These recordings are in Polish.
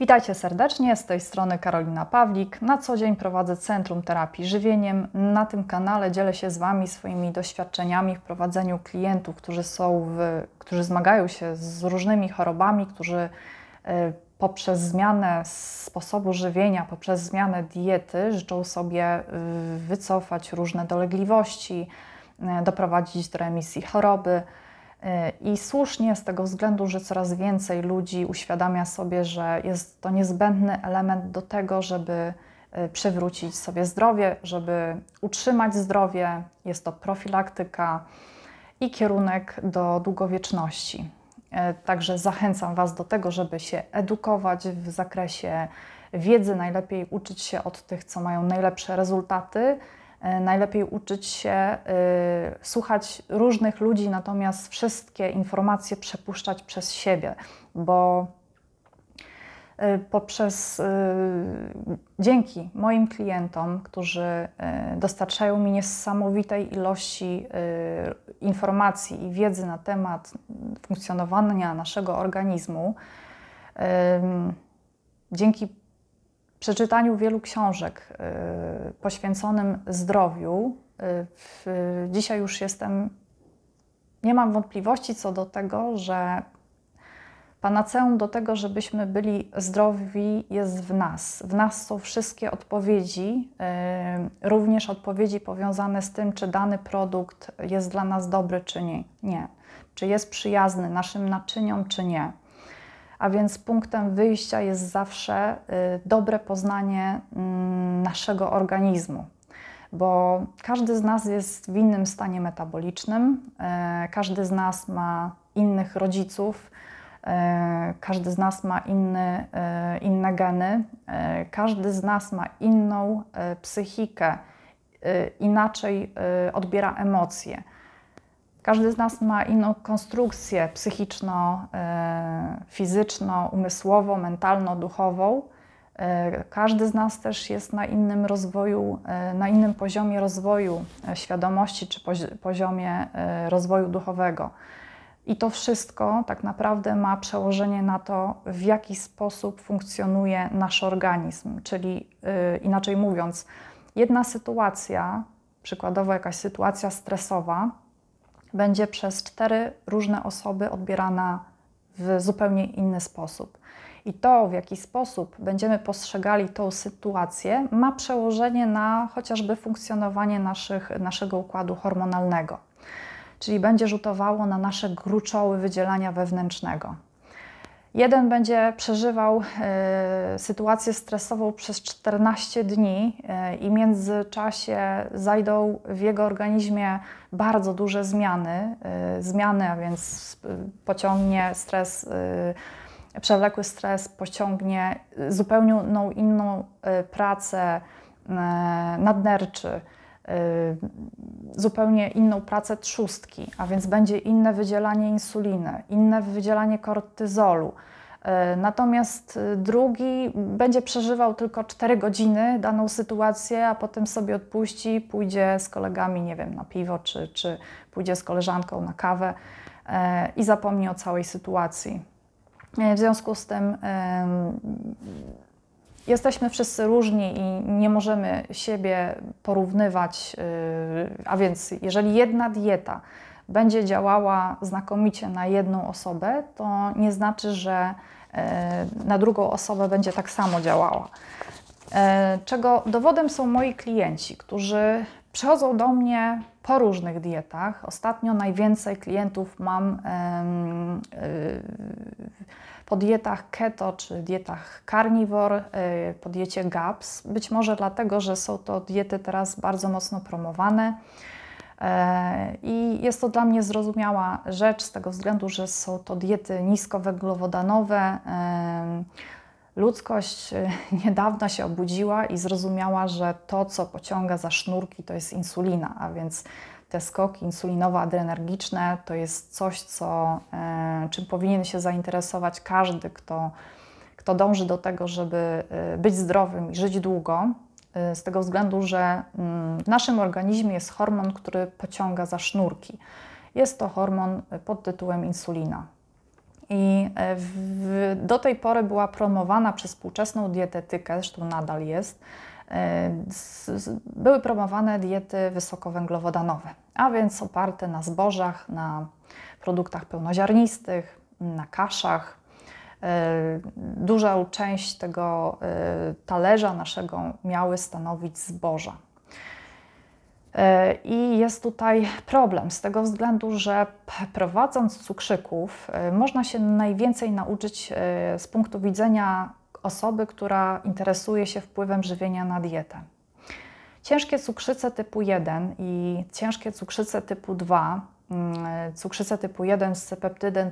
Witajcie serdecznie, z tej strony Karolina Pawlik. Na co dzień prowadzę Centrum Terapii Żywieniem. Na tym kanale dzielę się z Wami swoimi doświadczeniami w prowadzeniu klientów, którzy, są w, którzy zmagają się z różnymi chorobami, którzy y, poprzez zmianę sposobu żywienia, poprzez zmianę diety życzą sobie y, wycofać różne dolegliwości, y, doprowadzić do remisji choroby – i słusznie z tego względu, że coraz więcej ludzi uświadamia sobie, że jest to niezbędny element do tego, żeby e, przywrócić sobie zdrowie, żeby utrzymać zdrowie. Jest to profilaktyka i kierunek do długowieczności. E, także zachęcam Was do tego, żeby się edukować w zakresie wiedzy, najlepiej uczyć się od tych, co mają najlepsze rezultaty E, najlepiej uczyć się y, słuchać różnych ludzi, natomiast wszystkie informacje przepuszczać przez siebie, bo y, poprzez y, dzięki moim klientom, którzy y, dostarczają mi niesamowitej ilości y, informacji i wiedzy na temat funkcjonowania naszego organizmu, dzięki przeczytaniu wielu książek y, poświęconym zdrowiu, y, dzisiaj już jestem, nie mam wątpliwości co do tego, że panaceum do tego, żebyśmy byli zdrowi, jest w nas. W nas są wszystkie odpowiedzi, y, również odpowiedzi powiązane z tym, czy dany produkt jest dla nas dobry, czy nie. nie. Czy jest przyjazny naszym naczyniom, czy nie a więc punktem wyjścia jest zawsze y, dobre poznanie mm, naszego organizmu, bo każdy z nas jest w innym stanie metabolicznym, y, każdy z nas ma innych rodziców, y, każdy z nas ma inny, inne geny, każdy z nas ma inną psychikę, inaczej odbiera emocje. Każdy z nas ma inną konstrukcję psychiczno, e, fizyczno, umysłowo, mentalno, duchową. E, każdy z nas też jest na innym rozwoju, e, na innym poziomie rozwoju świadomości czy poziomie rozwoju duchowego. I to wszystko tak naprawdę ma przełożenie na to, w jaki sposób funkcjonuje nasz organizm. Czyli inaczej mówiąc, jedna sytuacja, przykładowo jakaś sytuacja stresowa, będzie przez cztery różne osoby odbierana w zupełnie inny sposób. I to, w jaki sposób będziemy postrzegali tą sytuację, ma przełożenie na chociażby funkcjonowanie naszych, naszego układu hormonalnego, czyli będzie rzutowało na nasze gruczoły wydzielania wewnętrznego. Jeden będzie przeżywał y, sytuację stresową przez 14 dni y, i w międzyczasie zajdą w jego organizmie bardzo duże zmiany. Y, zmiany, a więc pociągnie stres, przewlekły stres pociągnie zupełnie inną pracę nadnerczy Y, zupełnie inną pracę trzustki, a więc będzie inne wydzielanie insuliny, inne wydzielanie kortyzolu. Y, natomiast y, drugi będzie przeżywał tylko 4 godziny daną sytuację, a potem sobie odpuści, pójdzie z kolegami, nie wiem, na piwo, czy, czy pójdzie z koleżanką na kawę i zapomni o całej sytuacji. W związku z tym jesteśmy wszyscy różni i nie możemy siebie porównywać. Y, a więc, jeżeli jedna dieta będzie działała znakomicie na jedną osobę, to nie znaczy, że y, na drugą osobę będzie tak samo działała. Y, czego dowodem są moi klienci, którzy Przychodzą do mnie po różnych dietach. Ostatnio najwięcej klientów mam y, po dietach keto czy dietach carnivor, yy, po diecie GAPS. Być może dlatego, że są to diety teraz bardzo mocno promowane. E, I jest to dla mnie zrozumiała rzecz z tego względu, że są to diety niskowęglowodanowe Ludzkość y, niedawno się obudziła i zrozumiała, że to, co pociąga za sznurki, to jest insulina, a więc te skoki insulinowo-adrenergiczne to jest coś, co, e, czym powinien się zainteresować każdy, kto, kto dąży do tego, żeby e, być zdrowym i żyć długo, e, z tego względu, że mm, w naszym organizmie jest hormon, który pociąga za sznurki. Jest to hormon y, pod tytułem insulina. I e, w, do tej pory była promowana przez współczesną dietetykę, zresztą nadal jest, e, były promowane diety wysokowęglowodanowe, a więc oparte na zbożach, na produktach pełnoziarnistych, na kaszach. E, Dużą część tego talerza naszego miały stanowić zboża. E, I jest tutaj problem z tego względu, że prowadząc cukrzyków, e, można się najwięcej nauczyć e, z punktu widzenia osoby, która interesuje się wpływem żywienia na dietę. Ciężkie cukrzyce typu 1 i ciężkie cukrzyce typu 2, mm, cukrzyce typu 1 z sepeptydem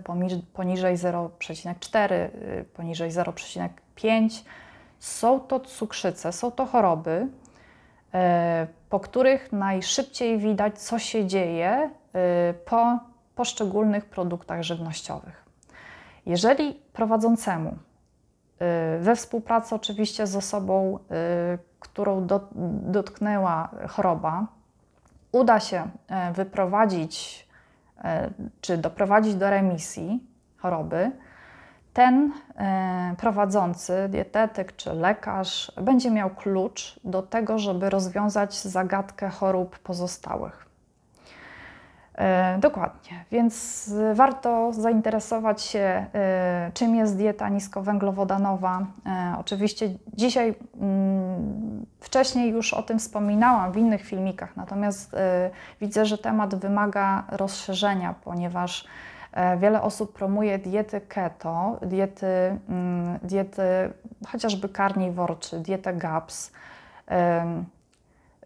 poniżej 0,4, y, poniżej 0,5, są to cukrzyce, są to choroby po których najszybciej widać, co się dzieje y, po poszczególnych produktach żywnościowych. Jeżeli prowadzącemu y, we współpracy oczywiście z osobą, y, którą dotknęła choroba, uda się wyprowadzić czy doprowadzić do remisji choroby, ten e, prowadzący, dietetyk czy lekarz będzie miał klucz do tego, żeby rozwiązać zagadkę chorób pozostałych. E, dokładnie, więc e, warto zainteresować się, czym jest dieta niskowęglowodanowa. Oczywiście dzisiaj, mm, wcześniej już o tym wspominałam w innych filmikach, natomiast widzę, że temat wymaga rozszerzenia, ponieważ E, wiele osób promuje diety keto, diety, mm, diety chociażby carnivore czy dietę GAPS.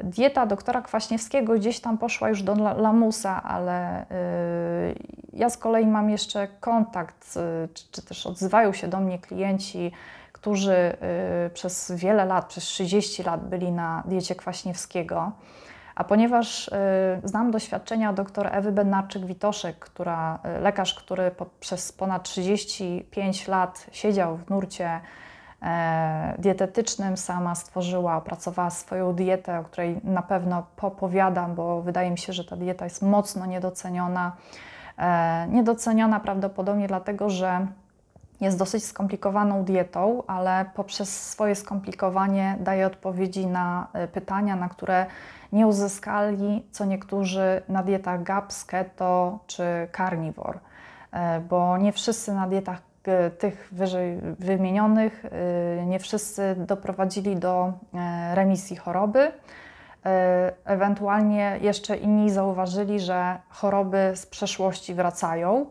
Dieta doktora Kwaśniewskiego gdzieś tam poszła już do lamusa, ale y, ja z kolei mam jeszcze kontakt, czy, czy też odzywają się do mnie klienci, którzy y, przez wiele lat, przez 30 lat byli na diecie Kwaśniewskiego. A ponieważ y, znam doświadczenia dr Ewy benarczyk witoszek która y, lekarz, który przez ponad 35 lat siedział w nurcie e, dietetycznym, sama stworzyła, opracowała swoją dietę, o której na pewno popowiadam, bo wydaje mi się, że ta dieta jest mocno niedoceniona. E, niedoceniona prawdopodobnie dlatego, że jest dosyć skomplikowaną dietą, ale poprzez swoje skomplikowanie daje odpowiedzi na e, pytania, na które nie uzyskali, co niektórzy na dietach GAPS, keto czy carnivore, e, bo nie wszyscy na dietach e, tych wyżej wymienionych, e, nie wszyscy doprowadzili do remisji choroby. Ewentualnie jeszcze inni zauważyli, że choroby z przeszłości wracają,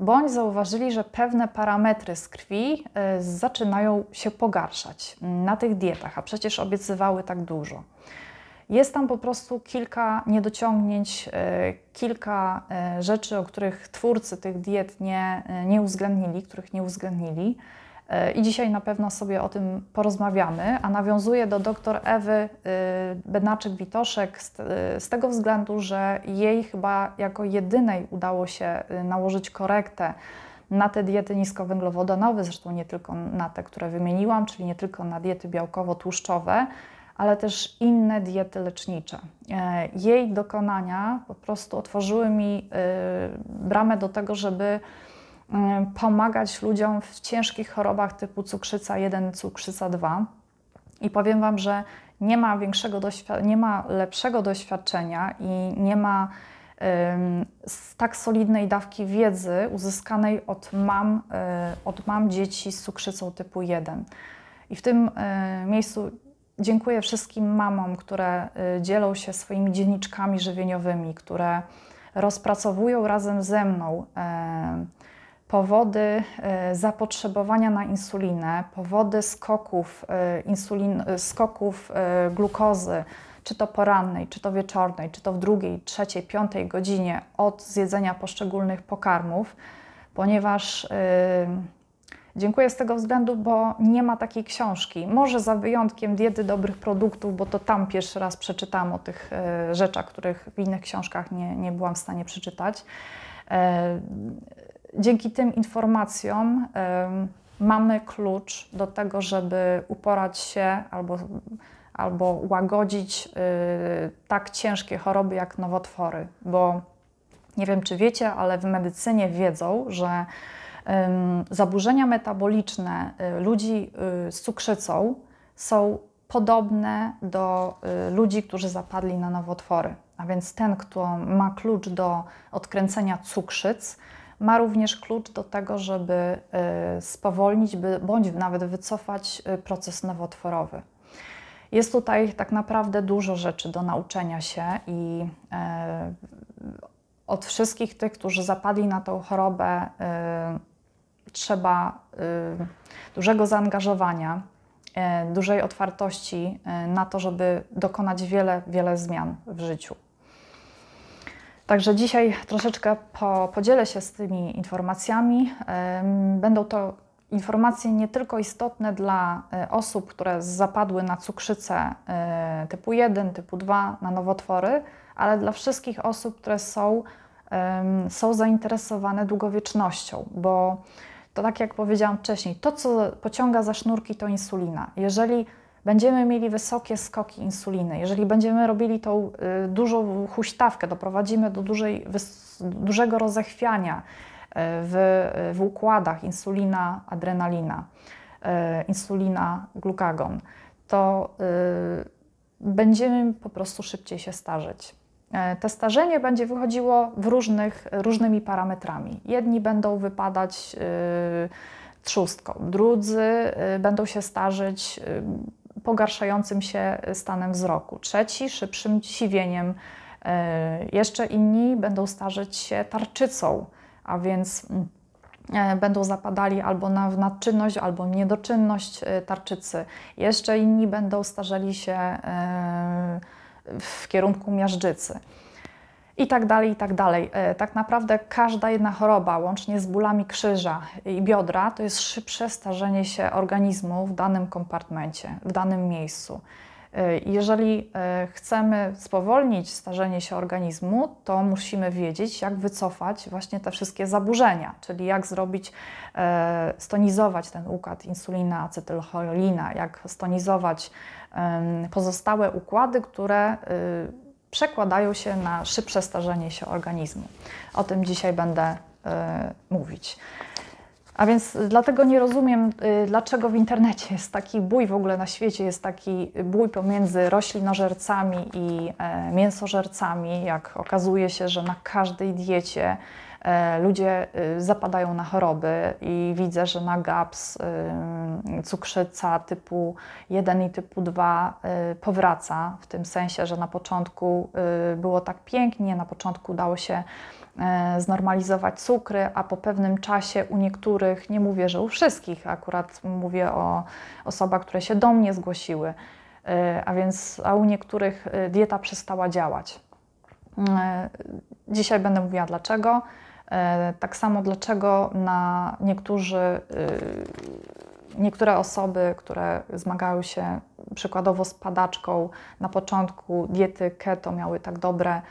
bądź zauważyli, że pewne parametry z krwi zaczynają się pogarszać na tych dietach, a przecież obiecywały tak dużo. Jest tam po prostu kilka niedociągnięć, e, kilka e, rzeczy, o których twórcy tych diet nie, e, nie uwzględnili, których nie uwzględnili. I dzisiaj na pewno sobie o tym porozmawiamy, a nawiązuję do dr Ewy Benaczek-Witoszek z, z tego względu, że jej chyba jako jedynej udało się nałożyć korektę na te diety niskowęglowodanowe, zresztą nie tylko na te, które wymieniłam, czyli nie tylko na diety białkowo-tłuszczowe, ale też inne diety lecznicze. E, jej dokonania po prostu otworzyły mi y, bramę do tego, żeby y, pomagać ludziom w ciężkich chorobach typu cukrzyca 1, cukrzyca 2. I powiem Wam, że nie ma, większego nie ma lepszego doświadczenia i nie ma z tak solidnej dawki wiedzy uzyskanej od mam, y, od mam dzieci z cukrzycą typu 1. I w tym miejscu Dziękuję wszystkim mamom, które y, dzielą się swoimi dzienniczkami żywieniowymi, które rozpracowują razem ze mną e, powody e, zapotrzebowania na insulinę, powody skoków, e, insulin, skoków glukozy, czy to porannej, czy to wieczornej, czy to w drugiej, trzeciej, piątej godzinie od zjedzenia poszczególnych pokarmów, ponieważ y, Dziękuję z tego względu, bo nie ma takiej książki. Może za wyjątkiem diety dobrych produktów, bo to tam pierwszy raz przeczytałam o tych e, rzeczach, których w innych książkach nie, nie byłam w stanie przeczytać. E, dzięki tym informacjom mamy klucz do tego, żeby uporać się albo, albo łagodzić y, tak ciężkie choroby jak nowotwory, bo nie wiem, czy wiecie, ale w medycynie wiedzą, że zaburzenia metaboliczne y, ludzi y, z cukrzycą są podobne do y, ludzi, którzy zapadli na nowotwory. A więc ten, kto ma klucz do odkręcenia cukrzyc, ma również klucz do tego, żeby spowolnić bądź nawet wycofać proces nowotworowy. Jest tutaj tak naprawdę dużo rzeczy do nauczenia się i e, od wszystkich tych, którzy zapadli na tą chorobę, trzeba y, dużego zaangażowania, y, dużej otwartości y, na to, żeby dokonać wiele, wiele zmian w życiu. Także dzisiaj troszeczkę po, podzielę się z tymi informacjami. Będą to informacje nie tylko istotne dla osób, które zapadły na cukrzycę typu 1, typu 2, na nowotwory, ale dla wszystkich osób, które są, są zainteresowane długowiecznością, bo to tak jak powiedziałam wcześniej, to co pociąga za sznurki to insulina. Jeżeli będziemy mieli wysokie skoki insuliny, jeżeli będziemy robili tą y, dużą huśtawkę, doprowadzimy do dużej, dużego rozechwiania y, w, w, układach insulina, adrenalina, y, insulina, glukagon, to y, będziemy po prostu szybciej się starzeć. E, to starzenie będzie wychodziło w różnych, różnymi parametrami. Jedni będą wypadać y, trzustką, drudzy y, będą się starzyć y, pogarszającym się stanem wzroku, trzeci szybszym siwieniem, jeszcze inni będą starzyć się tarczycą, a więc e, będą zapadali albo na nadczynność, albo niedoczynność tarczycy. Jeszcze inni będą starzeli się w kierunku miażdżycy. I tak dalej, i tak dalej. E, tak naprawdę każda jedna choroba, łącznie z bólami krzyża i biodra, to jest szybsze starzenie się organizmu w danym kompartmencie, w danym miejscu. E, jeżeli e, chcemy spowolnić starzenie się organizmu, to musimy wiedzieć, jak wycofać właśnie te wszystkie zaburzenia, czyli jak zrobić, e, stonizować ten układ insulina, acetylcholina, jak stonizować pozostałe układy, które przekładają się na szybsze starzenie się organizmu. O tym dzisiaj będę mówić. A więc y, dlatego nie rozumiem, y, dlaczego w internecie jest taki bój, w ogóle na świecie jest taki bój pomiędzy roślinożercami i e, mięsożercami. Jak okazuje się, że na każdej diecie e, ludzie y, zapadają na choroby i widzę, że na GAPS cukrzyca typu 1 i typu 2 powraca, w tym sensie, że na początku było tak pięknie, na początku udało się E, znormalizować cukry, a po pewnym czasie u niektórych, nie mówię, że u wszystkich, akurat mówię o osobach, które się do mnie zgłosiły, e, a więc a u niektórych e, dieta przestała działać. Dzisiaj będę mówiła dlaczego. Tak samo dlaczego na niektórzy, niektóre osoby, które zmagały się przykładowo z padaczką na początku diety keto, miały tak dobre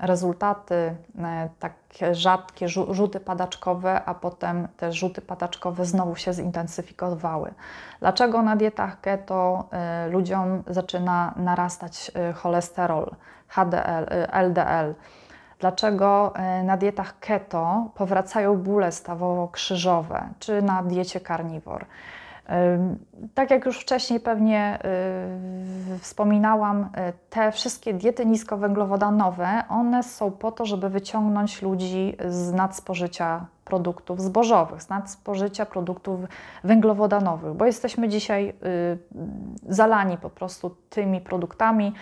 rezultaty, e, takie rzadkie rzuty padaczkowe, a potem te rzuty padaczkowe znowu się zintensyfikowały. Dlaczego na dietach keto e, ludziom zaczyna narastać e, cholesterol, HDL, LDL? Dlaczego na dietach keto powracają bóle stawowo-krzyżowe, czy na diecie karnivor? Tak jak już wcześniej pewnie y, wspominałam, y, te wszystkie diety niskowęglowodanowe, one są po to, żeby wyciągnąć ludzi z nadspożycia produktów zbożowych, z nadspożycia produktów węglowodanowych, bo jesteśmy dzisiaj y, zalani po prostu tymi produktami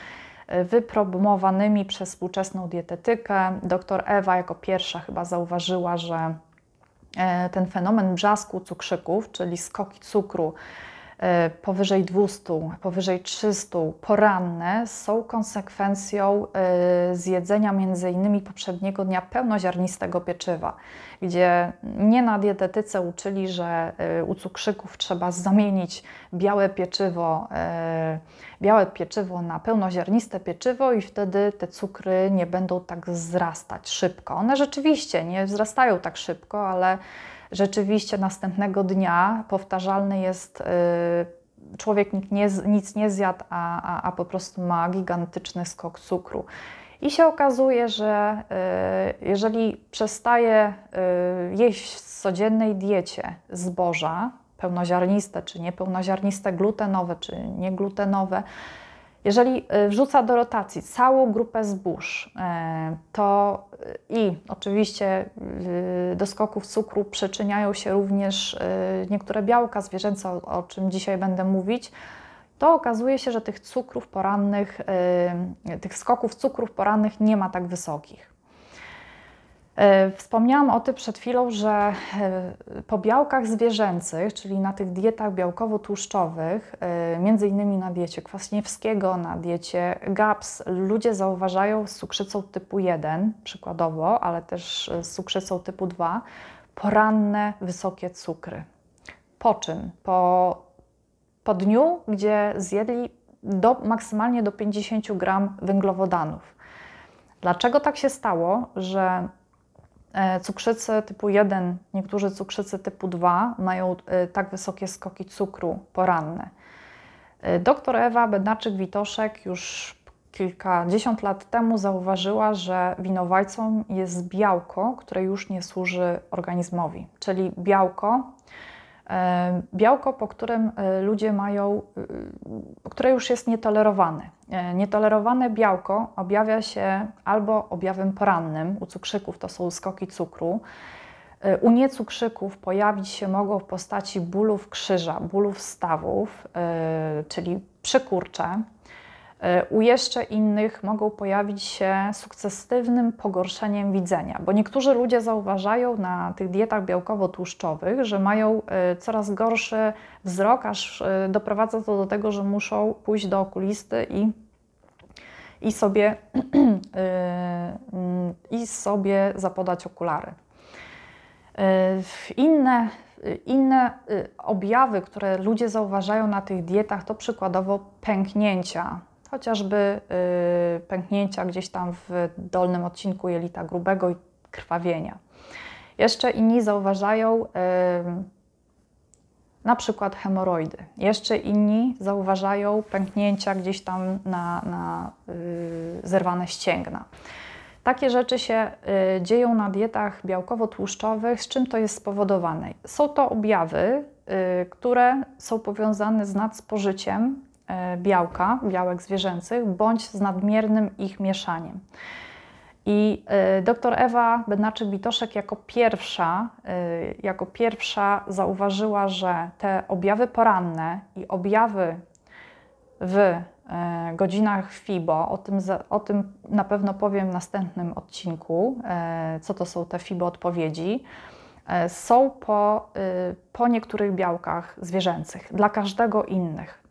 wypromowanymi przez współczesną dietetykę. Doktor Ewa jako pierwsza chyba zauważyła, że E, ten fenomen brzasku cukrzyków, czyli skoki cukru Y, powyżej 200, powyżej 300 poranne są konsekwencją y, zjedzenia m.in. poprzedniego dnia pełnoziarnistego pieczywa, gdzie mnie na dietetyce uczyli, że y, u cukrzyków trzeba zamienić białe pieczywo, białe pieczywo na pełnoziarniste pieczywo i wtedy te cukry nie będą tak wzrastać szybko. One rzeczywiście nie wzrastają tak szybko, ale rzeczywiście następnego dnia powtarzalny jest y, człowiek nie, nic nie zjadł, a, a, a po prostu ma gigantyczny skok cukru. I się okazuje, że y, jeżeli przestaje y, jeść w codziennej diecie zboża, pełnoziarniste czy niepełnoziarniste, glutenowe czy nieglutenowe, jeżeli y, wrzuca do rotacji całą grupę zbóż, y, to y, i oczywiście do skoków cukru przyczyniają się również niektóre białka zwierzęce, o czym dzisiaj będę mówić, to okazuje się, że tych cukrów porannych, tych skoków cukrów porannych nie ma tak wysokich. E, wspomniałam o tym przed chwilą, że e, po białkach zwierzęcych, czyli na tych dietach białkowo-tłuszczowych, e, między innymi na diecie Kwaśniewskiego, na diecie GAPS, ludzie zauważają z cukrzycą typu 1 przykładowo, ale też z cukrzycą typu 2 poranne wysokie cukry. Po czym? Po, po dniu, gdzie zjedli do, maksymalnie do 50 gram węglowodanów. Dlaczego tak się stało, że E, cukrzycy typu 1, niektórzy cukrzycy typu 2 mają e, tak wysokie skoki cukru poranne. E, doktor Ewa Bednarczyk-Witoszek już kilkadziesiąt lat temu zauważyła, że winowajcą jest białko, które już nie służy organizmowi, czyli białko, E, białko, po którym e, ludzie mają, e, które już jest nietolerowane. Nietolerowane białko objawia się albo objawem porannym, u cukrzyków to są skoki cukru, u niecukrzyków pojawić się mogą w postaci bólów krzyża, bólów stawów, czyli przykurcze, E, u jeszcze innych mogą pojawić się sukcesywnym pogorszeniem widzenia, bo niektórzy ludzie zauważają na tych dietach białkowo-tłuszczowych, że mają e, coraz gorszy wzrok, aż e, doprowadza to do tego, że muszą pójść do okulisty i, i, sobie, i sobie zapodać okulary. Inne inne objawy, które ludzie zauważają na tych dietach, to przykładowo pęknięcia chociażby y, pęknięcia gdzieś tam w dolnym odcinku jelita grubego i krwawienia. Jeszcze inni zauważają y, na przykład hemoroidy. Jeszcze inni zauważają pęknięcia gdzieś tam na, na y, zerwane ścięgna. Takie rzeczy się dzieją na dietach białkowo-tłuszczowych. Z czym to jest spowodowane? Są to objawy, które są powiązane z nadspożyciem E, białka, białek zwierzęcych, bądź z nadmiernym ich mieszaniem. I e, dr Ewa Bednarczyk-Bitoszek jako pierwsza, e, jako pierwsza zauważyła, że te objawy poranne i objawy w godzinach FIBO, o tym, o tym na pewno powiem w następnym odcinku, co to są te FIBO odpowiedzi, są po, po niektórych białkach zwierzęcych, dla każdego innych.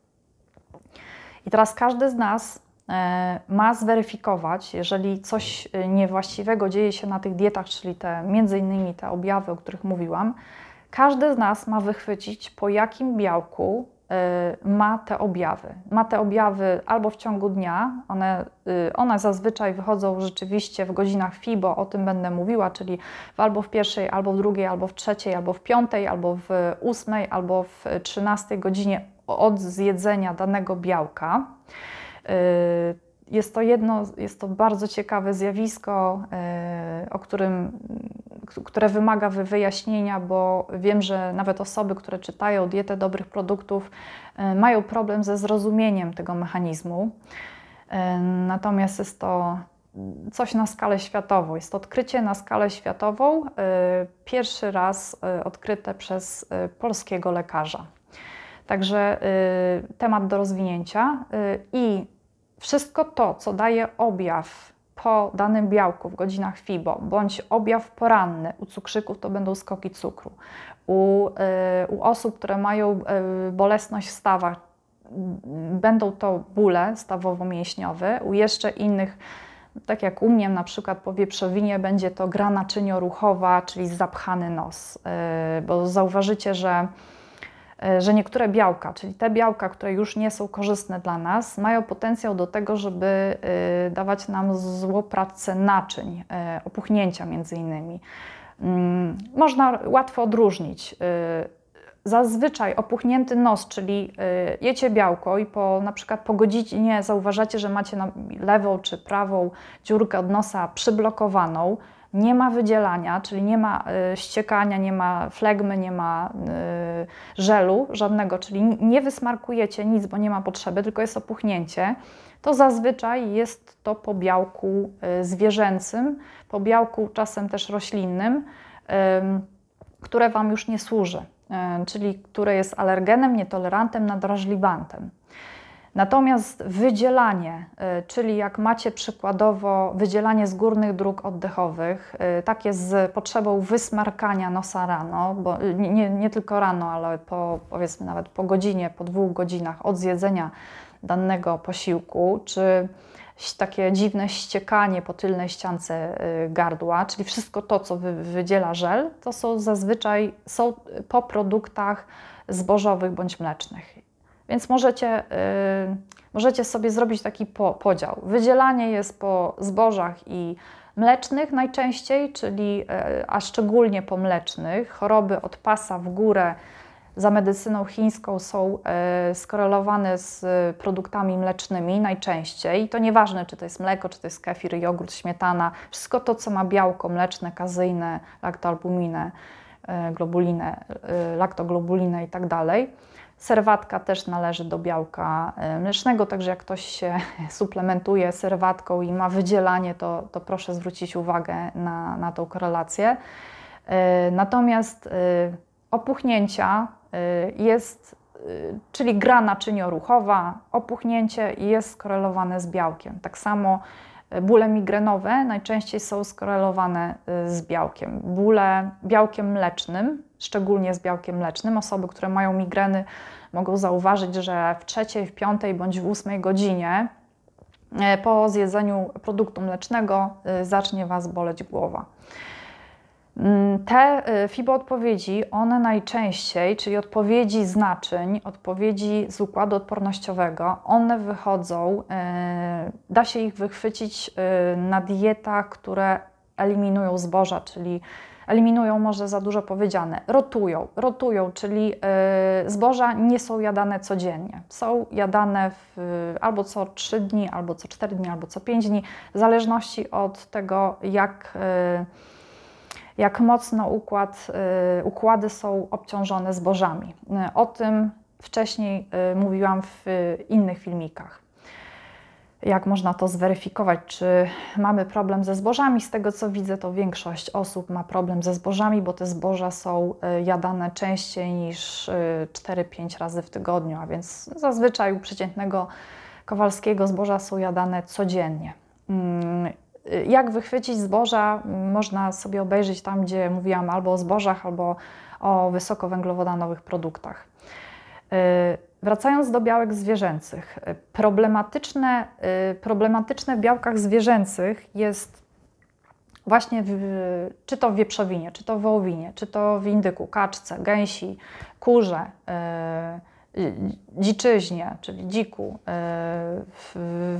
I teraz każdy z nas e, ma zweryfikować, jeżeli coś e, niewłaściwego dzieje się na tych dietach, czyli te między innymi te objawy, o których mówiłam, każdy z nas ma wychwycić po jakim białku e, ma te objawy. Ma te objawy albo w ciągu dnia, one, one zazwyczaj wychodzą rzeczywiście w godzinach FIBO, o tym będę mówiła, czyli albo w pierwszej, albo w drugiej, albo w trzeciej, albo w piątej, albo w ósmej, albo w trzynastej godzinie od zjedzenia danego białka. Y, jest to, jedno, jest to bardzo ciekawe zjawisko, y, o którym, które wymaga wyjaśnienia, bo wiem, że nawet osoby, które czytają dietę dobrych produktów, y, mają problem ze zrozumieniem tego mechanizmu. Natomiast jest to coś na skalę światową. Jest to odkrycie na skalę światową, pierwszy raz odkryte przez polskiego lekarza. Także y, temat do rozwinięcia y, i wszystko to, co daje objaw po danym białku w godzinach FIBO, bądź objaw poranny u cukrzyków, to będą skoki cukru. U, y, u osób, które mają bolesność w stawach, będą to bóle stawowo-mięśniowe. U jeszcze innych tak jak u mnie na przykład po wieprzowinie będzie to gra ruchowa, czyli zapchany nos, bo zauważycie, że E, że niektóre białka, czyli te białka, które już nie są korzystne dla nas, mają potencjał do tego, żeby e, dawać nam pracę naczyń, e, opuchnięcia między innymi. Mm, można łatwo odróżnić zazwyczaj opuchnięty nos, czyli jecie białko i po na przykład po godzinie zauważacie, że macie lewą czy prawą dziurkę od nosa przyblokowaną, nie ma wydzielania, czyli nie ma y, ściekania, nie ma flegmy, nie ma y, żelu żadnego, czyli nie wysmarkujecie nic, bo nie ma potrzeby, tylko jest opuchnięcie, to zazwyczaj jest to po białku y, zwierzęcym, po białku czasem też roślinnym, które Wam już nie służy, czyli które jest alergenem, nietolerantem, nadrażliwantem. Natomiast wydzielanie, y, czyli jak macie przykładowo wydzielanie z górnych dróg oddechowych, y, takie z potrzebą wysmarkania nosa rano, bo nie, nie tylko rano, ale po, powiedzmy nawet po godzinie, po dwóch godzinach od zjedzenia danego posiłku, czy takie dziwne ściekanie po tylnej ściance y, gardła, czyli wszystko to, co wydziela żel, to są zazwyczaj są po produktach zbożowych bądź mlecznych. Więc możecie, yy, możecie sobie zrobić taki po, podział. Wydzielanie jest po zbożach i mlecznych najczęściej, czyli yy, a szczególnie po mlecznych. Choroby od pasa w górę za medycyną chińską są yy, skorelowane z produktami mlecznymi najczęściej. I to nieważne, czy to jest mleko, czy to jest kefir, jogurt, śmietana, wszystko to, co ma białko mleczne, kazyjne, laktoalbuminę y, globulinę, y, laktoglobulinę i tak dalej. Serwatka też należy do białka e, mlecznego, także jak ktoś się suplementuje serwatką i ma wydzielanie, to, to proszę zwrócić uwagę na, na tą korelację. E, natomiast e, opuchnięcia jest, czyli gra naczynioruchowa, opuchnięcie jest skorelowane z białkiem. Tak samo Bóle migrenowe najczęściej są skorelowane y, z białkiem. Bóle białkiem mlecznym, szczególnie z białkiem mlecznym. Osoby, które mają migreny, mogą zauważyć, że w trzeciej, w piątej bądź w ósmej godzinie y, po zjedzeniu produktu mlecznego y, zacznie Was boleć głowa. Mm, te y, FIBO odpowiedzi, one najczęściej, czyli odpowiedzi naczyń, odpowiedzi z układu odpornościowego, one wychodzą, y, da się ich wychwycić y, na dietach, które eliminują zboża, czyli eliminują może za dużo powiedziane, rotują, rotują, czyli zboża nie są jadane codziennie. Są jadane w, albo co 3 dni, albo co 4 dni, albo co 5 dni, w zależności od tego, jak jak mocno układ, y, układy są obciążone zbożami. Y, o tym wcześniej y, mówiłam w innych filmikach. Jak można to zweryfikować? Czy mamy problem ze zbożami? Z tego co widzę, to większość osób ma problem ze zbożami, bo te zboża są jadane częściej niż 4-5 razy w tygodniu, a więc zazwyczaj u przeciętnego kowalskiego zboża są jadane codziennie. Mm, jak wychwycić zboża, można sobie obejrzeć tam, gdzie mówiłam albo o zbożach, albo o wysokowęglowodanowych produktach. Y, wracając do białek zwierzęcych, problematyczne, y, problematyczne w białkach zwierzęcych jest właśnie w, czy to w wieprzowinie, czy to w wołowinie, czy to w indyku, kaczce, gęsi, kurze, y, Y, dziczyźnie, czyli dziku, y, w,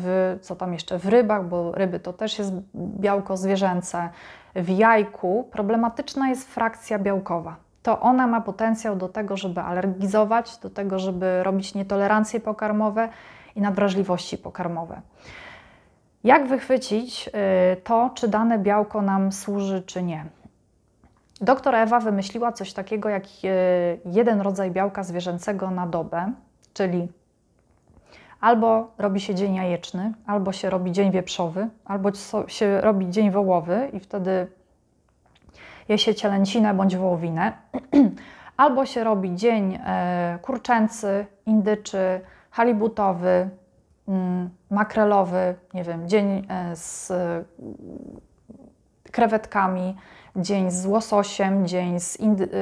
w, co tam jeszcze, w rybach, bo ryby to też jest białko zwierzęce, w jajku problematyczna jest frakcja białkowa. To ona ma potencjał do tego, żeby alergizować, do tego, żeby robić nietolerancje pokarmowe i nadwrażliwości pokarmowe. Jak wychwycić y, to, czy dane białko nam służy, czy nie? Doktor Ewa wymyśliła coś takiego jak e, jeden rodzaj białka zwierzęcego na dobę, czyli albo robi się dzień jajeczny, albo się robi dzień wieprzowy, albo się robi dzień wołowy i wtedy je się cielęcinę bądź wołowinę, albo się robi dzień e, kurczęcy, indyczy, halibutowy, mm, makrelowy, nie wiem, dzień e, z krewetkami, dzień z łososiem, dzień z,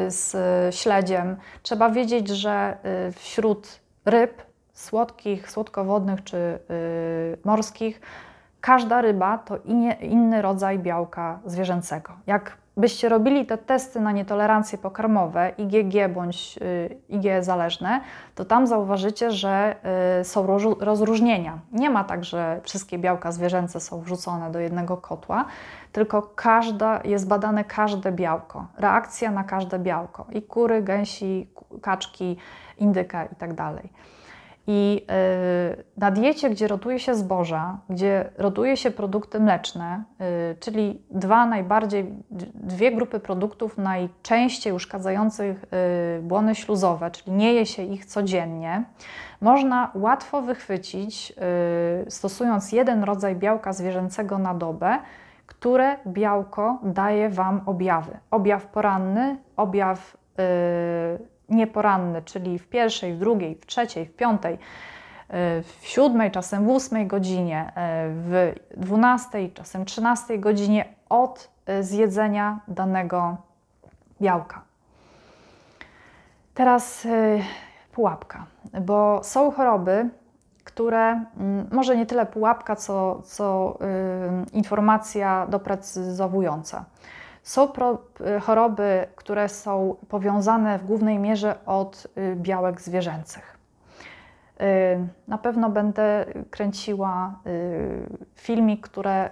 z y, śledziem. Trzeba wiedzieć, że y, wśród ryb słodkich, słodkowodnych czy y, morskich każda ryba to inny rodzaj białka zwierzęcego. Jak byście robili te testy na nietolerancje pokarmowe, IgG bądź y, IgE zależne, to tam zauważycie, że y, są rozróżnienia. Nie ma tak, że wszystkie białka zwierzęce są wrzucone do jednego kotła, tylko każda, jest badane każde białko, reakcja na każde białko i kury, gęsi, kaczki, indyka itd. Tak i y, na diecie, gdzie rotuje się zboża, gdzie rotuje się produkty mleczne, y, czyli dwa najbardziej, dwie grupy produktów najczęściej uszkadzających y, błony śluzowe, czyli nie je się ich codziennie, można łatwo wychwycić, stosując jeden rodzaj białka zwierzęcego na dobę, które białko daje Wam objawy. Objaw poranny, objaw nieporanny, czyli w pierwszej, w drugiej, w trzeciej, w piątej, y, w siódmej, czasem w ósmej godzinie, y, w dwunastej, czasem trzynastej godzinie od y, zjedzenia danego białka. Teraz pułapka, bo są choroby, które mm, może nie tyle pułapka, co, co informacja doprecyzowująca. Są pro, y, choroby, które są powiązane w głównej mierze od y, białek zwierzęcych. Y, na pewno będę kręciła filmik, które,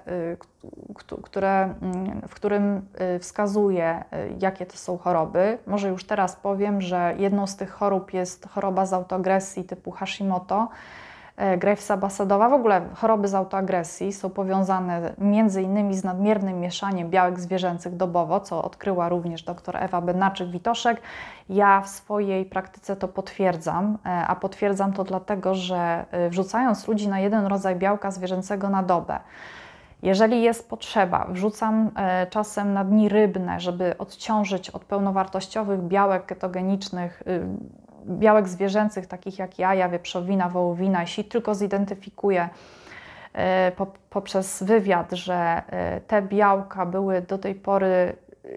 które, mm, w którym wskazuję, jakie to są choroby. Może już teraz powiem, że jedną z tych chorób jest choroba z autoagresji typu Hashimoto E, Gravesa basadowa, w ogóle choroby z autoagresji są powiązane między innymi z nadmiernym mieszaniem białek zwierzęcych dobowo, co odkryła również dr Ewa Benaczyk-Witoszek. Ja w swojej praktyce to potwierdzam, e, a potwierdzam to dlatego, że e, wrzucając ludzi na jeden rodzaj białka zwierzęcego na dobę, jeżeli jest potrzeba, wrzucam czasem na dni rybne, żeby odciążyć od pełnowartościowych białek ketogenicznych y, białek zwierzęcych, takich jak jaja, wieprzowina, wołowina, jeśli tylko zidentyfikuje poprzez wywiad, że e, te białka były do tej pory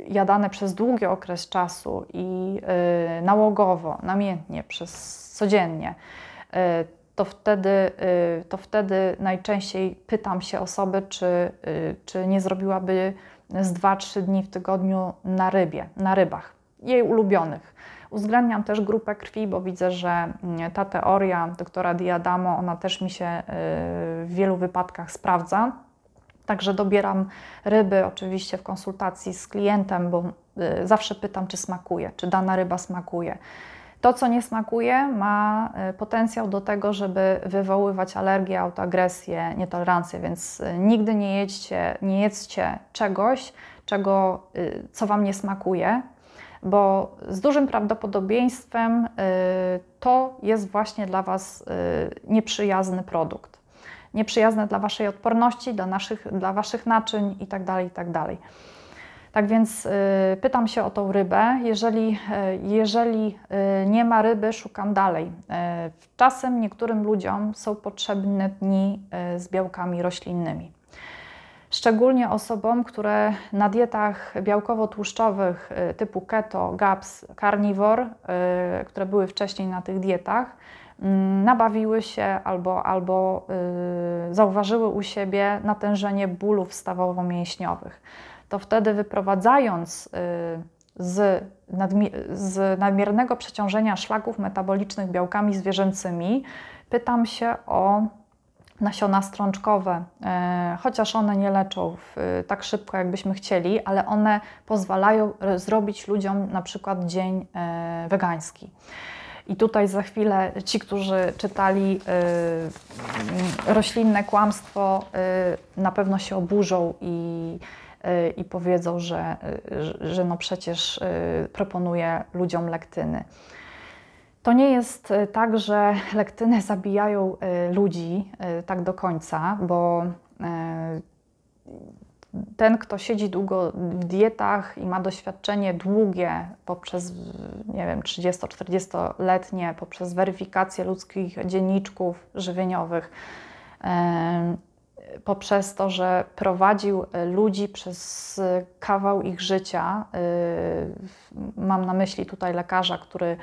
jadane przez długi okres czasu i e, nałogowo, namiętnie, przez codziennie, e, to wtedy, to wtedy najczęściej pytam się osoby, czy, czy nie zrobiłaby z 2-3 dni w tygodniu na rybie, na rybach, jej ulubionych. Uwzględniam też grupę krwi, bo widzę, że mm, ta teoria doktora Diadamo, ona też mi się y, w wielu wypadkach sprawdza. Także dobieram ryby oczywiście w konsultacji z klientem, bo y, zawsze pytam, czy smakuje, czy dana ryba smakuje. To, co nie smakuje, ma y, potencjał do tego, żeby wywoływać alergię, autoagresję, nietolerancję, więc nigdy nie jedźcie, nie jedzcie czegoś, czego, co Wam nie smakuje, bo z dużym prawdopodobieństwem y, to jest właśnie dla Was y, nieprzyjazny produkt. Nieprzyjazny dla Waszej odporności, dla, naszych, dla Waszych naczyń itd. Tak itd. Tak, tak więc y, pytam się o tą rybę. Jeżeli, jeżeli nie ma ryby, szukam dalej. Czasem niektórym ludziom są potrzebne dni z białkami roślinnymi szczególnie osobom, które na dietach białkowo-tłuszczowych y, typu keto, GAPS, carnivore, y, które były wcześniej na tych dietach, mm, nabawiły się albo, albo y, zauważyły u siebie natężenie bólów stawowo-mięśniowych. To wtedy wyprowadzając z, nadmi z nadmiernego przeciążenia szlaków metabolicznych białkami zwierzęcymi, pytam się o nasiona strączkowe, e, chociaż one nie leczą e, tak szybko, jakbyśmy chcieli, ale one pozwalają zrobić ludziom na przykład dzień e, wegański. I tutaj za chwilę ci, którzy czytali roślinne kłamstwo, na pewno się oburzą i, i powiedzą, że, że no przecież proponuje ludziom lektyny. To nie jest y, tak, że lektyny zabijają y, ludzi y, tak do końca, bo ten, kto siedzi długo w dietach i ma doświadczenie długie poprzez, nie wiem, 30-40-letnie, poprzez weryfikację ludzkich dzienniczków żywieniowych, poprzez to, że prowadził ludzi przez kawał ich życia, mam na myśli tutaj lekarza, który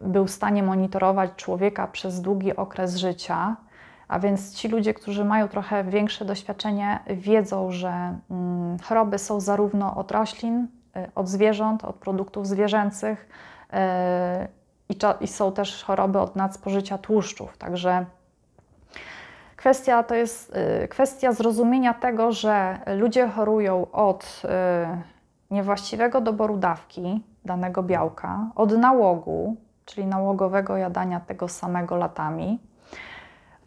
był w stanie monitorować człowieka przez długi okres życia. A więc ci ludzie, którzy mają trochę większe doświadczenie, wiedzą, że mm, choroby są zarówno od roślin, y, od zwierząt, od produktów zwierzęcych y, i są też choroby od nadspożycia tłuszczów. Także kwestia to jest y, kwestia zrozumienia tego, że ludzie chorują od niewłaściwego doboru dawki danego białka, od nałogu, czyli nałogowego jadania tego samego latami,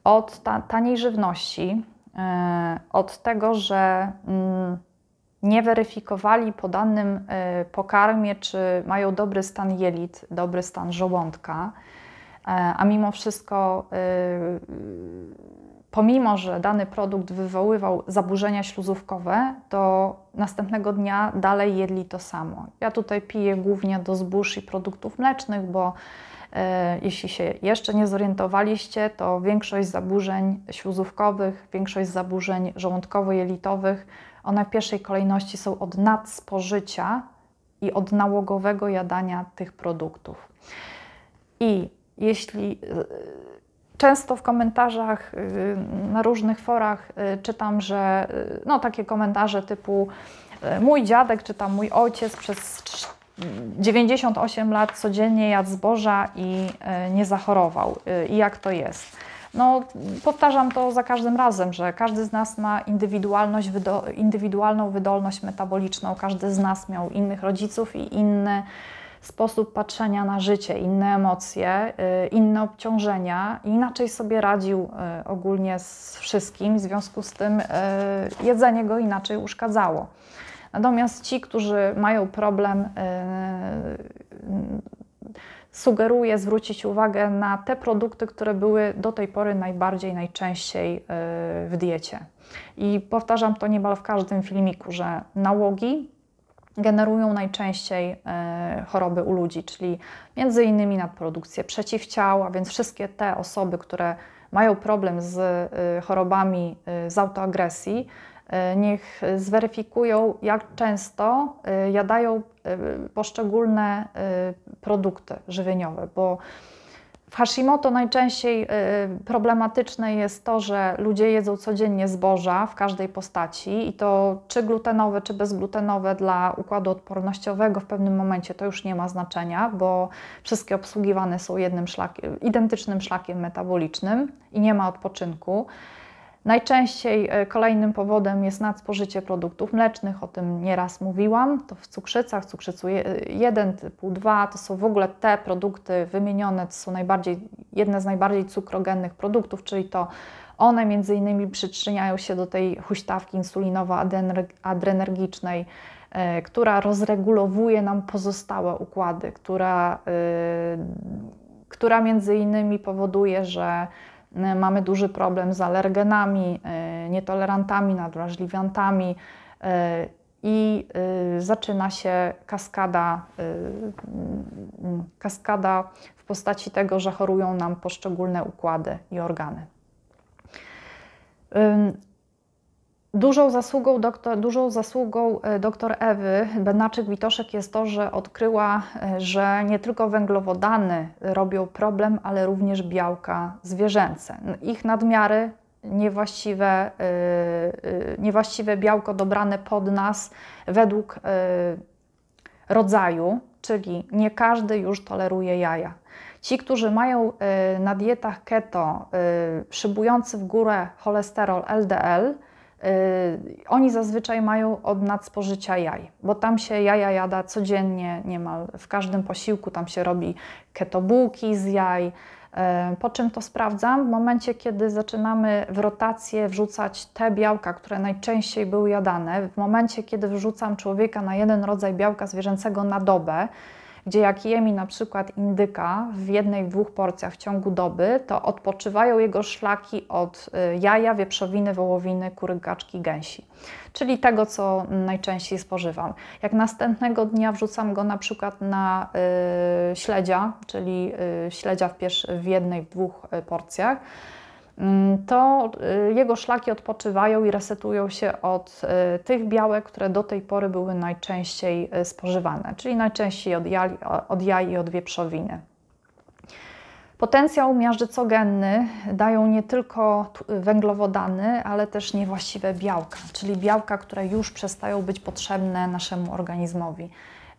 od ta, taniej żywności, e, od tego, że mm, nie weryfikowali po danym e, pokarmie, czy mają dobry stan jelit, dobry stan żołądka, e, a mimo wszystko pomimo, że dany produkt wywoływał zaburzenia śluzówkowe, to następnego dnia dalej jedli to samo. Ja tutaj piję głównie do zbóż i produktów mlecznych, bo e, jeśli się jeszcze nie zorientowaliście, to większość zaburzeń śluzówkowych, większość zaburzeń żołądkowo-jelitowych, one w pierwszej kolejności są od nadspożycia i od nałogowego jadania tych produktów. I jeśli e, Często w komentarzach y, na różnych forach y, czytam, że y, no, takie komentarze typu mój dziadek czy tam mój ojciec przez 98 lat codziennie jadł zboża i nie zachorował. I jak to jest? No, powtarzam to za każdym razem, że każdy z nas ma indywidualność, indywidualną wydolność metaboliczną, każdy z nas miał innych rodziców i inne sposób patrzenia na życie, inne emocje, y, inne obciążenia inaczej sobie radził y, ogólnie z wszystkim, w związku z tym y, jedzenie go inaczej uszkadzało. Natomiast ci, którzy mają problem, sugeruję zwrócić uwagę na te produkty, które były do tej pory najbardziej, najczęściej w diecie. I powtarzam to niemal w każdym filmiku, że nałogi, generują najczęściej e, choroby u ludzi, czyli między innymi nadprodukcję przeciwciał, a więc wszystkie te osoby, które mają problem z e, chorobami e, z autoagresji, niech zweryfikują, jak często jadają poszczególne produkty żywieniowe, bo w Hashimoto najczęściej y, problematyczne jest to, że ludzie jedzą codziennie zboża w każdej postaci i to czy glutenowe, czy bezglutenowe dla układu odpornościowego w pewnym momencie to już nie ma znaczenia, bo wszystkie obsługiwane są jednym szlakiem, identycznym szlakiem metabolicznym i nie ma odpoczynku. Najczęściej e, kolejnym powodem jest nadpożycie produktów mlecznych, o tym nieraz mówiłam. To w cukrzycach, cukrzycu 1, typu 2, to są w ogóle te produkty wymienione, to są najbardziej, jedne z najbardziej cukrogennych produktów, czyli to one między innymi przyczyniają się do tej huśtawki insulinowo-adrenergicznej, e, która rozregulowuje nam pozostałe układy, która, e, która między innymi powoduje, że E, mamy duży problem z alergenami, e, nietolerantami, nadwrażliwiantami e, i zaczyna się kaskada, kaskada w postaci tego, że chorują nam poszczególne układy i organy. Dużą zasługą, doktor, dużą zasługą e, dr Ewy Benaczyk-Witoszek jest to, że odkryła, e, że nie tylko węglowodany robią problem, ale również białka zwierzęce. Ich nadmiary, niewłaściwe, e, niewłaściwe białko dobrane pod nas według rodzaju, czyli nie każdy już toleruje jaja. Ci, którzy mają na dietach keto szybujący w górę cholesterol LDL, Y, oni zazwyczaj mają od nadspożycia jaj, bo tam się jaja jada codziennie, niemal w każdym posiłku, tam się robi ketobułki z jaj. Y, po czym to sprawdzam? W momencie, kiedy zaczynamy w rotację wrzucać te białka, które najczęściej były jadane, w momencie, kiedy wrzucam człowieka na jeden rodzaj białka zwierzęcego na dobę, gdzie jak jemi na przykład indyka w jednej, dwóch porcjach w ciągu doby, to odpoczywają jego szlaki od y, jaja, wieprzowiny, wołowiny, kury, gęsi. Czyli tego, co najczęściej spożywam. Jak następnego dnia wrzucam go na przykład na y, śledzia, czyli y, śledzia w, w jednej, dwóch porcjach, Mm, to y, jego szlaki odpoczywają i resetują się od y, tych białek, które do tej pory były najczęściej y, spożywane, czyli najczęściej od jaj, od jaj i od wieprzowiny. Potencjał miażdżycogenny dają nie tylko węglowodany, ale też niewłaściwe białka, czyli białka, które już przestają być potrzebne naszemu organizmowi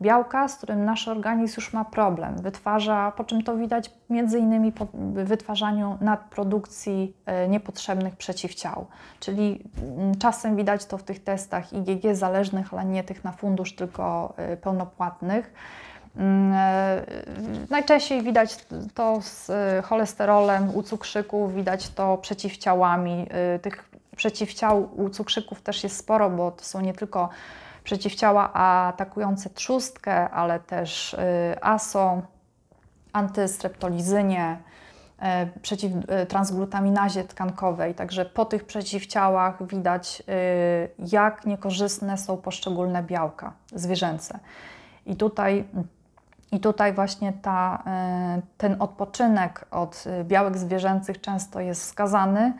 białka, z którym nasz organizm już ma problem. Wytwarza, po czym to widać między innymi po wytwarzaniu nadprodukcji e, niepotrzebnych przeciwciał. Czyli mm, czasem widać to w tych testach IgG zależnych, ale nie tych na fundusz, tylko e, pełnopłatnych. Mm, e, najczęściej widać to z cholesterolem u cukrzyków, widać to przeciwciałami. Tych przeciwciał u cukrzyków też jest sporo, bo to są nie tylko przeciwciała atakujące trzustkę, ale też y, ASO, antystreptolizynie, y, przeciw y, transglutaminazie tkankowej. Także po tych przeciwciałach widać, jak niekorzystne są poszczególne białka zwierzęce. I tutaj, i tutaj właśnie ta, ten odpoczynek od białek zwierzęcych często jest wskazany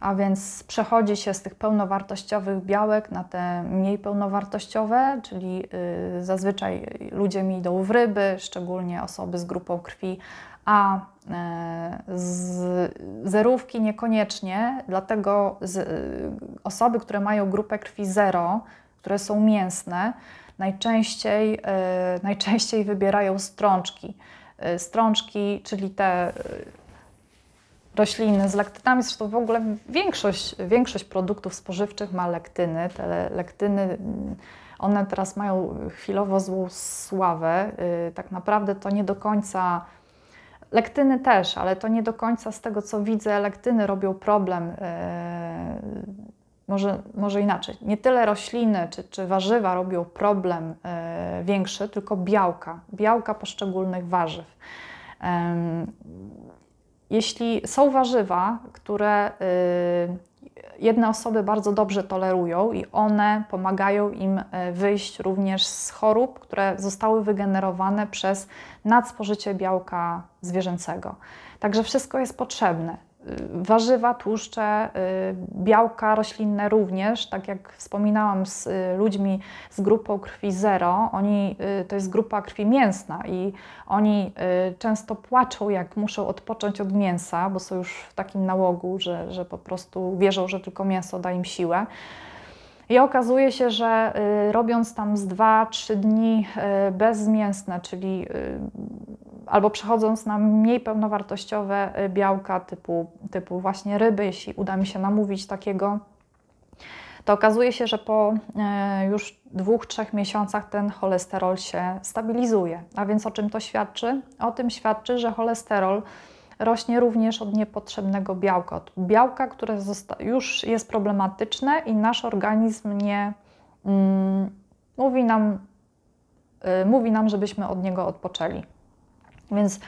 a więc przechodzi się z tych pełnowartościowych białek na te mniej pełnowartościowe, czyli y, zazwyczaj ludzie mi idą w ryby, szczególnie osoby z grupą krwi a y, z zerówki niekoniecznie, dlatego z, y, osoby, które mają grupę krwi zero, które są mięsne, najczęściej, najczęściej wybierają strączki. strączki, czyli te rośliny z lektynami. Zresztą w ogóle większość, większość produktów spożywczych ma lektyny. Te lektyny, mm, one teraz mają chwilowo złą sławę. Y, tak naprawdę to nie do końca Lektyny też, ale to nie do końca z tego co widzę, lektyny robią problem. Y, może, może inaczej. Nie tyle rośliny czy, czy warzywa robią problem y, większy, tylko białka, białka poszczególnych warzyw. Jeśli są warzywa, które y, jedne osoby bardzo dobrze tolerują i one pomagają im y, wyjść również z chorób, które zostały wygenerowane przez nadspożycie białka zwierzęcego. Także wszystko jest potrzebne. Y, warzywa, tłuszcze, y, białka roślinne również, tak jak wspominałam z y, ludźmi z grupą krwi zero, oni, to jest grupa krwi mięsna i oni często płaczą, jak muszą odpocząć od mięsa, bo są już w takim nałogu, że, że po prostu wierzą, że tylko mięso da im siłę. I okazuje się, że robiąc tam z 2-3 dni bezmięsne, czyli albo przechodząc na mniej pełnowartościowe y, białka typu, typu właśnie ryby, jeśli uda mi się namówić takiego, to okazuje się, że po y, już dwóch, trzech miesiącach ten cholesterol się stabilizuje. A więc o czym to świadczy? O tym świadczy, że cholesterol rośnie również od niepotrzebnego białka, od białka, które już jest problematyczne i nasz organizm nie mm, mówi, nam, y, mówi nam, żebyśmy od niego odpoczęli. Więc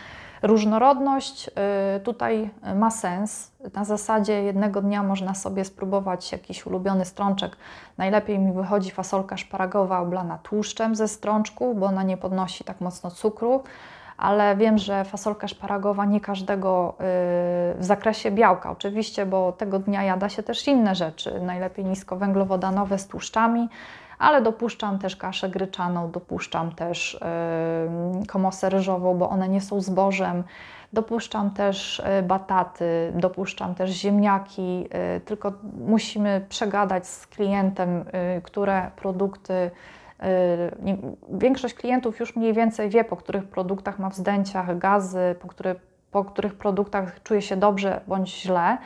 różnorodność y, tutaj ma sens. Na zasadzie jednego dnia można sobie spróbować jakiś ulubiony strączek. Najlepiej mi wychodzi fasolka szparagowa oblana tłuszczem ze strączków, bo ona nie podnosi tak mocno cukru ale wiem, że fasolka szparagowa nie każdego y, w zakresie białka, oczywiście, bo tego dnia jada się też inne rzeczy, najlepiej niskowęglowodanowe z tłuszczami, ale dopuszczam też kaszę gryczaną, dopuszczam też komosę ryżową, bo one nie są zbożem. Dopuszczam też e, bataty, dopuszczam też ziemniaki, e, tylko musimy przegadać z klientem, e, które produkty. Większość klientów już mniej więcej wie, po których produktach ma wzdęciach gazy, po, których po których produktach czuje się dobrze bądź źle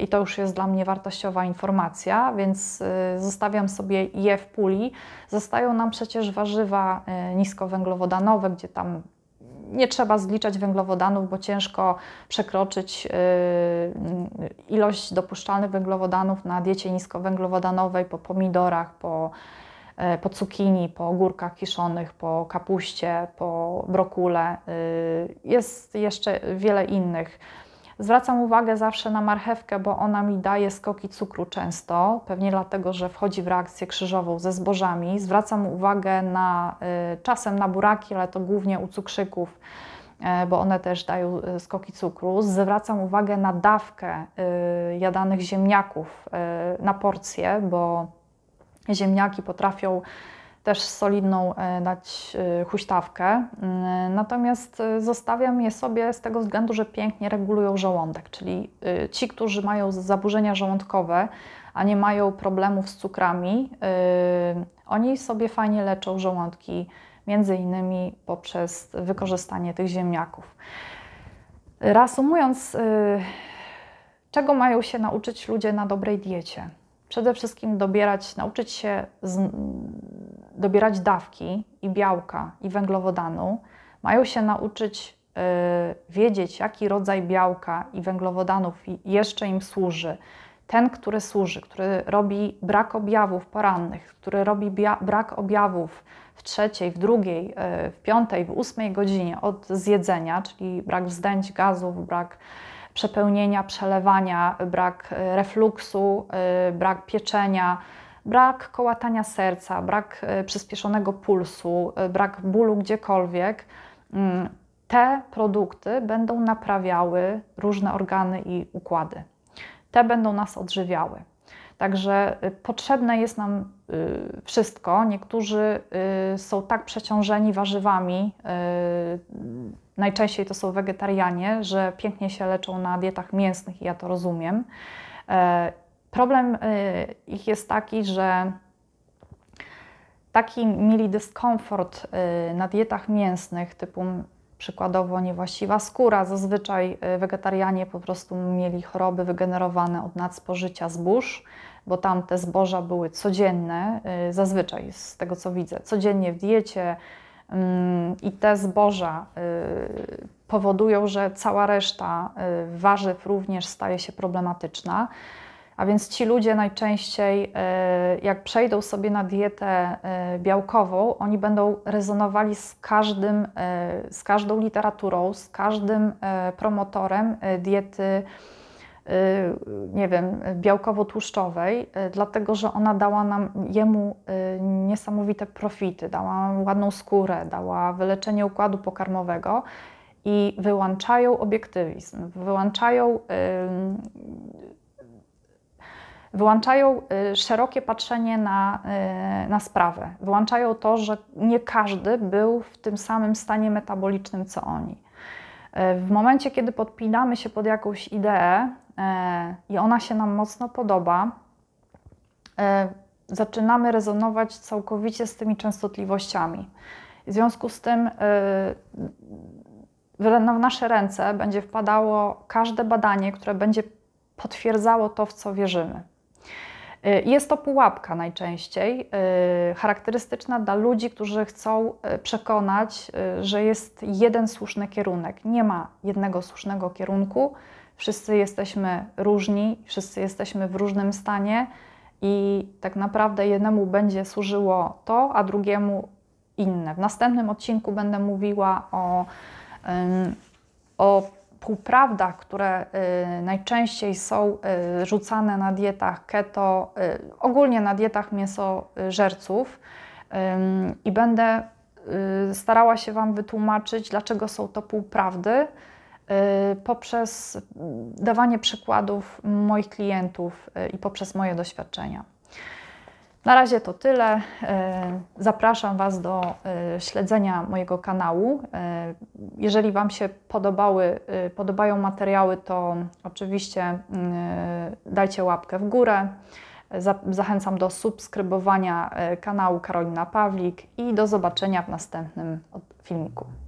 i to już jest dla mnie wartościowa informacja, więc y, zostawiam sobie je w puli. Zostają nam przecież warzywa y, niskowęglowodanowe, gdzie tam nie trzeba zliczać węglowodanów, bo ciężko przekroczyć y, ilość dopuszczalnych węglowodanów na diecie niskowęglowodanowej po pomidorach, po, po cukinii, po ogórkach kiszonych, po kapuście, po brokule. Jest jeszcze wiele innych Zwracam uwagę zawsze na marchewkę, bo ona mi daje skoki cukru często, pewnie dlatego, że wchodzi w reakcję krzyżową ze zbożami. Zwracam uwagę na y, czasem na buraki, ale to głównie u cukrzyków y, bo one też dają y, skoki cukru. Zwracam uwagę na dawkę jadanych ziemniaków na porcję, bo ziemniaki potrafią też solidną e, dać e, huśtawkę. Mm, natomiast e, zostawiam je sobie z tego względu, że pięknie regulują żołądek, czyli ci, którzy mają zaburzenia żołądkowe, a nie mają problemów z cukrami, oni sobie fajnie leczą żołądki, między innymi poprzez wykorzystanie tych ziemniaków. Reasumując, czego mają się nauczyć ludzie na dobrej diecie? Przede wszystkim dobierać, nauczyć się dobierać dawki i białka i węglowodanu, mają się nauczyć y, wiedzieć, jaki rodzaj białka i węglowodanów jeszcze im służy. Ten, który służy, który robi brak objawów porannych, który robi brak objawów w trzeciej, w drugiej, y, w piątej, w ósmej godzinie od zjedzenia, czyli brak wzdęć gazów, brak przepełnienia, przelewania, brak y, refluksu, brak pieczenia, brak kołatania serca, brak e, przyspieszonego pulsu, e, brak bólu gdziekolwiek, mm, te produkty będą naprawiały różne organy i układy. Te będą nas odżywiały. Także e, potrzebne jest nam wszystko. Niektórzy są tak przeciążeni warzywami, najczęściej to są wegetarianie, że pięknie się leczą na dietach mięsnych i ja to rozumiem Problem y, ich jest taki, że taki mieli dyskomfort y, na dietach mięsnych, typu przykładowo niewłaściwa skóra. Zazwyczaj y, wegetarianie po prostu mieli choroby wygenerowane od nadspożycia zbóż, bo tam te zboża były codzienne, zazwyczaj z tego co widzę, codziennie w diecie mm, i te zboża powodują, że cała reszta warzyw również staje się problematyczna. A więc ci ludzie najczęściej, y, jak przejdą sobie na dietę y, białkową, oni będą rezonowali z, każdym, y, z każdą literaturą, z każdym promotorem diety, nie wiem, białkowo-tłuszczowej, dlatego że ona dała nam, jemu niesamowite profity, dała ładną skórę, dała wyleczenie układu pokarmowego i wyłączają obiektywizm, wyłączają Wyłączają y, szerokie patrzenie na, y, na sprawę. Wyłączają to, że nie każdy był w tym samym stanie metabolicznym co oni. Y, w momencie, kiedy podpinamy się pod jakąś ideę i ona się nam mocno podoba, zaczynamy rezonować całkowicie z tymi częstotliwościami. W związku z tym no, w nasze ręce będzie wpadało każde badanie, które będzie potwierdzało to, w co wierzymy. E, jest to pułapka najczęściej, e, charakterystyczna dla ludzi, którzy chcą e, przekonać, że jest jeden słuszny kierunek. Nie ma jednego słusznego kierunku. Wszyscy jesteśmy różni, wszyscy jesteśmy w różnym stanie i tak naprawdę jednemu będzie służyło to, a drugiemu inne. W następnym odcinku będę mówiła o, o półprawdach, które y, najczęściej są y, rzucane na dietach keto, y, ogólnie na dietach mięsożerców i będę starała się Wam wytłumaczyć, dlaczego są to półprawdy poprzez dawanie przykładów moich klientów i poprzez moje doświadczenia. Na razie to tyle. E, zapraszam Was do e, śledzenia mojego kanału. E, jeżeli Wam się podobały, podobają materiały, to oczywiście mm, dajcie łapkę w górę. Zachęcam do subskrybowania kanału Karolina Pawlik i do zobaczenia w następnym filmiku.